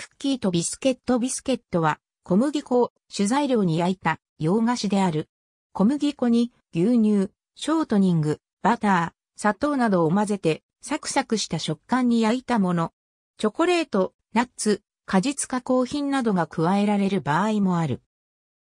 クッキーとビスケットビスケットは小麦粉を主材料に焼いた洋菓子である。小麦粉に牛乳、ショートニング、バター、砂糖などを混ぜてサクサクした食感に焼いたもの。チョコレート、ナッツ、果実加工品などが加えられる場合もある。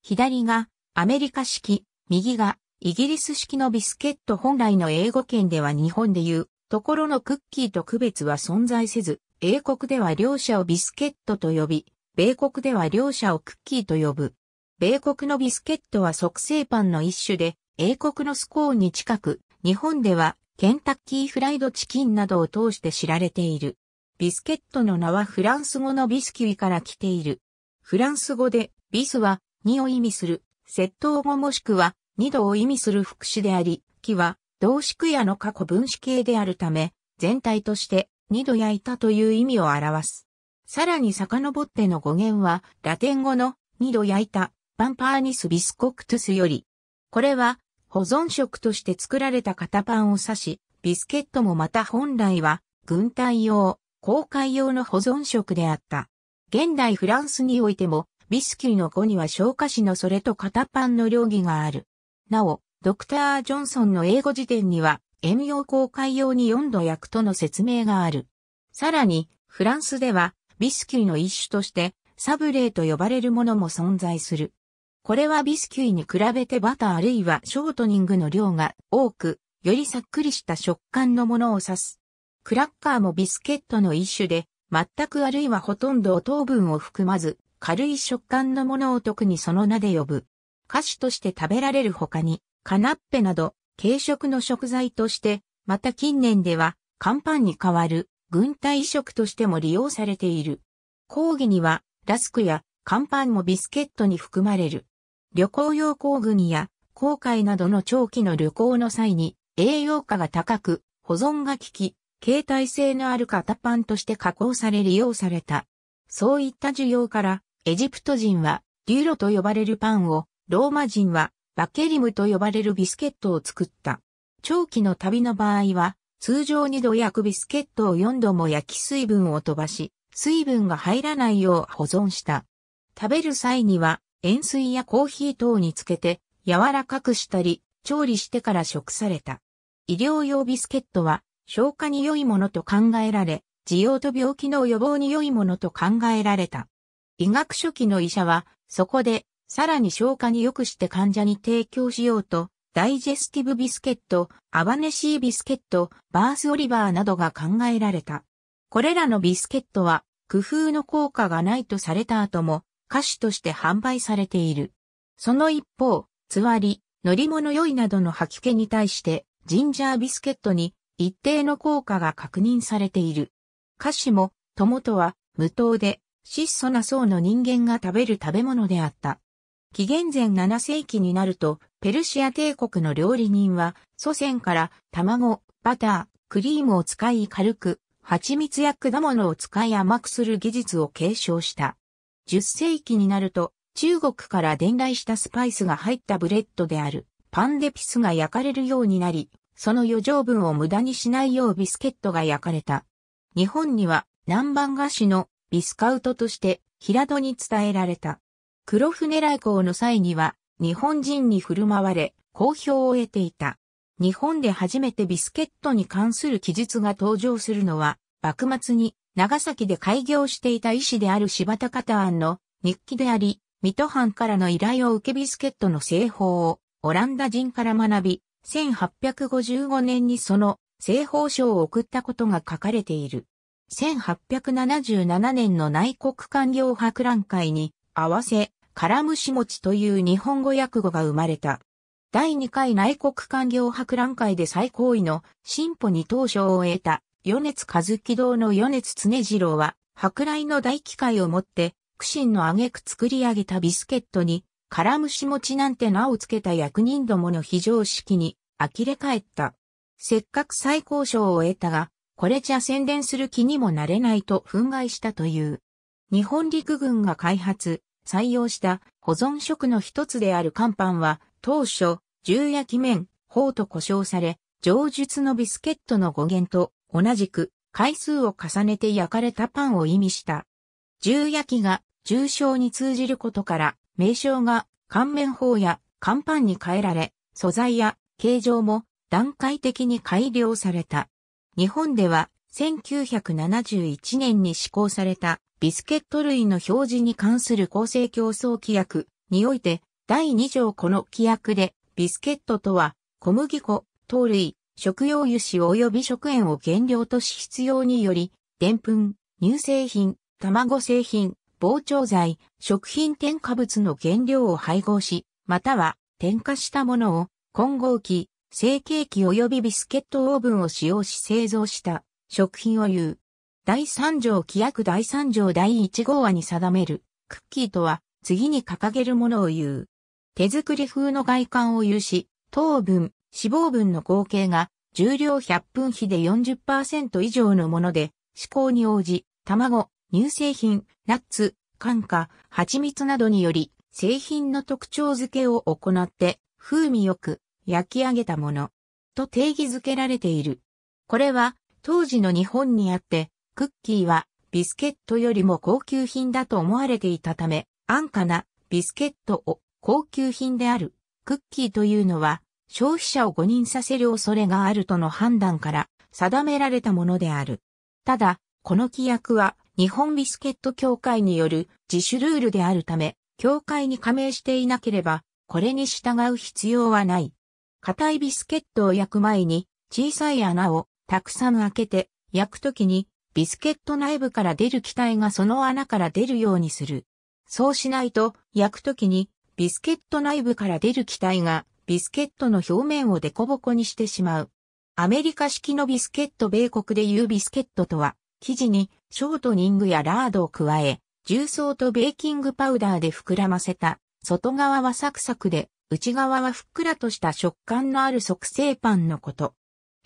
左がアメリカ式、右がイギリス式のビスケット本来の英語圏では日本でいうところのクッキーと区別は存在せず、英国では両者をビスケットと呼び、米国では両者をクッキーと呼ぶ。米国のビスケットは即製パンの一種で、英国のスコーンに近く、日本ではケンタッキーフライドチキンなどを通して知られている。ビスケットの名はフランス語のビスキュイから来ている。フランス語で、ビスは、2を意味する、窃盗語もしくは、2度を意味する副詞であり、木は、動詞句やの過去分詞形であるため、全体として、二度焼いたという意味を表す。さらに遡っての語源は、ラテン語の二度焼いた、パンパーニスビスコクトゥスより。これは、保存食として作られた型パンを指し、ビスケットもまた本来は、軍隊用、公開用の保存食であった。現代フランスにおいても、ビスキュイの語には消化詞のそれと型パンの両義がある。なお、ドクター・ジョンソンの英語辞典には、遠洋航海用に4度焼くとの説明がある。さらに、フランスでは、ビスキュイの一種として、サブレーと呼ばれるものも存在する。これはビスキュイに比べてバターあるいはショートニングの量が多く、よりさっくりした食感のものを指す。クラッカーもビスケットの一種で、全くあるいはほとんど糖分を含まず、軽い食感のものを特にその名で呼ぶ。菓子として食べられる他に、カナッペなど、軽食の食材として、また近年では、乾パンに代わる軍隊食としても利用されている。講義には、ラスクや乾パンもビスケットに含まれる。旅行用工具にや、航海などの長期の旅行の際に、栄養価が高く、保存が効き、携帯性のある型パンとして加工され利用された。そういった需要から、エジプト人は、デューロと呼ばれるパンを、ローマ人はバケリムと呼ばれるビスケットを作った。長期の旅の場合は、通常2度焼くビスケットを4度も焼き水分を飛ばし、水分が入らないよう保存した。食べる際には、塩水やコーヒー等につけて、柔らかくしたり、調理してから食された。医療用ビスケットは、消化に良いものと考えられ、需要と病気の予防に良いものと考えられた。医学初期の医者は、そこでさらに消化に良くして患者に提供しようと、ダイジェスティブビスケット、アバネシービスケット、バースオリバーなどが考えられた。これらのビスケットは、工夫の効果がないとされた後も、菓子として販売されている。その一方、つわり、乗り物酔いなどの吐き気に対して、ジンジャービスケットに一定の効果が確認されている。菓子も、友とは、無糖で、質素な層の人間が食べる食べ物であった。紀元前7世紀になると、ペルシア帝国の料理人は、祖先から卵、バター、クリームを使い軽く、蜂蜜や果物を使い甘くする技術を継承した。10世紀になると、中国から伝来したスパイスが入ったブレッドである、パンデピスが焼かれるようになり、その余剰分を無駄にしないようビスケットが焼かれた。日本には南蛮菓子のビスカウトとして平戸に伝えられた。黒船来航の際には、日本人に振る舞われ、好評を得ていた。日本で初めてビスケットに関する記述が登場するのは、幕末に長崎で開業していた医師である柴田方案の日記であり、水戸藩からの依頼を受けビスケットの製法をオランダ人から学び、1855年にその製法書を送ったことが書かれている。1877年の内国官僚博覧会に合わせ、からむし餅という日本語訳語が生まれた。第2回内国官業博覧会で最高位の進歩に当初を得た、米津和樹堂の米津常次郎は、博来の大機械をもって、苦心のあげく作り上げたビスケットに、からむし餅なんて名を付けた役人どもの非常識に、呆れ返った。せっかく最高賞を得たが、これじゃ宣伝する気にもなれないと憤慨したという。日本陸軍が開発、採用した保存食の一つである乾パンは、当初、重焼き麺、法と呼称され、上述のビスケットの語源と同じく回数を重ねて焼かれたパンを意味した。重焼きが重症に通じることから名称が乾麺法や乾パンに変えられ、素材や形状も段階的に改良された。日本では1971年に施行されたビスケット類の表示に関する公正競争規約において、第2条この規約で、ビスケットとは、小麦粉、糖類、食用油脂及び食塩を原料とし必要により、でんぷん、乳製品、卵製品、膨張剤、食品添加物の原料を配合し、または添加したものを混合機、成形機及びビスケットオーブンを使用し製造した食品を言う。第3条規約第3条第1号案に定める、クッキーとは、次に掲げるものを言う。手作り風の外観を有し、糖分、脂肪分の合計が、重量100分比で40%以上のもので、思考に応じ、卵、乳製品、ナッツ、甘果、蜂蜜などにより、製品の特徴付けを行って、風味よく焼き上げたもの、と定義づけられている。これは、当時の日本にあって、クッキーはビスケットよりも高級品だと思われていたため、安価なビスケットを高級品であるクッキーというのは消費者を誤認させる恐れがあるとの判断から定められたものである。ただ、この規約は日本ビスケット協会による自主ルールであるため、協会に加盟していなければ、これに従う必要はない。硬いビスケットを焼く前に小さい穴をたくさん開けて焼くときにビスケット内部から出る気体がその穴から出るようにする。そうしないと、焼くときに、ビスケット内部から出る気体が、ビスケットの表面をデコボコにしてしまう。アメリカ式のビスケット米国でいうビスケットとは、生地にショートニングやラードを加え、重曹とベーキングパウダーで膨らませた、外側はサクサクで、内側はふっくらとした食感のある即製パンのこと。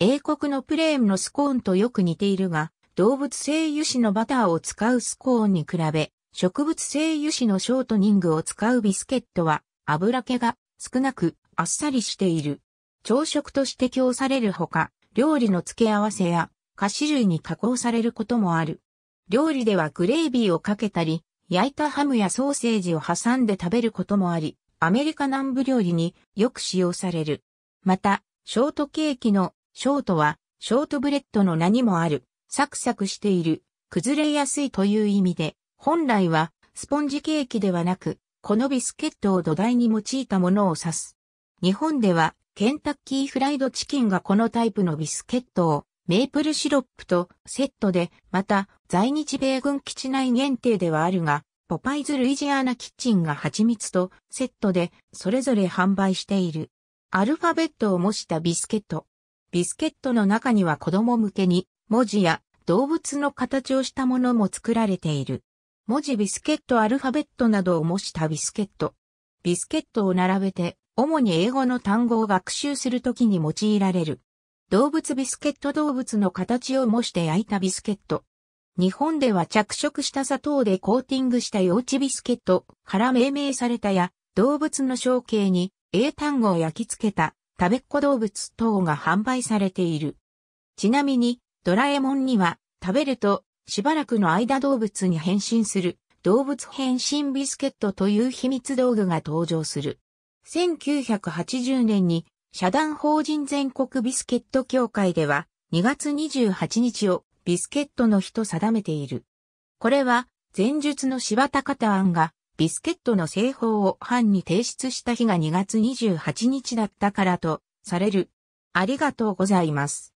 英国のプレーンのスコーンとよく似ているが、動物性油脂のバターを使うスコーンに比べ、植物性油脂のショートニングを使うビスケットは油気が少なくあっさりしている。朝食として供されるほか、料理の付け合わせや菓子類に加工されることもある。料理ではグレービーをかけたり、焼いたハムやソーセージを挟んで食べることもあり、アメリカ南部料理によく使用される。また、ショートケーキのショートはショートブレッドの名にもある。サクサクしている、崩れやすいという意味で、本来はスポンジケーキではなく、このビスケットを土台に用いたものを指す。日本では、ケンタッキーフライドチキンがこのタイプのビスケットを、メープルシロップとセットで、また、在日米軍基地内限定ではあるが、ポパイズ・ルイジアナキッチンが蜂蜜とセットで、それぞれ販売している。アルファベットを模したビスケット。ビスケットの中には子供向けに文字や動物の形をしたものも作られている。文字ビスケットアルファベットなどを模したビスケット。ビスケットを並べて、主に英語の単語を学習するときに用いられる。動物ビスケット動物の形を模して焼いたビスケット。日本では着色した砂糖でコーティングした幼稚ビスケットから命名されたや、動物の象形に英単語を焼き付けた食べっ子動物等が販売されている。ちなみに、ドラえもんには、食べると、しばらくの間動物に変身する、動物変身ビスケットという秘密道具が登場する。1980年に、社団法人全国ビスケット協会では、2月28日をビスケットの日と定めている。これは、前述の柴田方案が、ビスケットの製法を藩に提出した日が2月28日だったからと、される。ありがとうございます。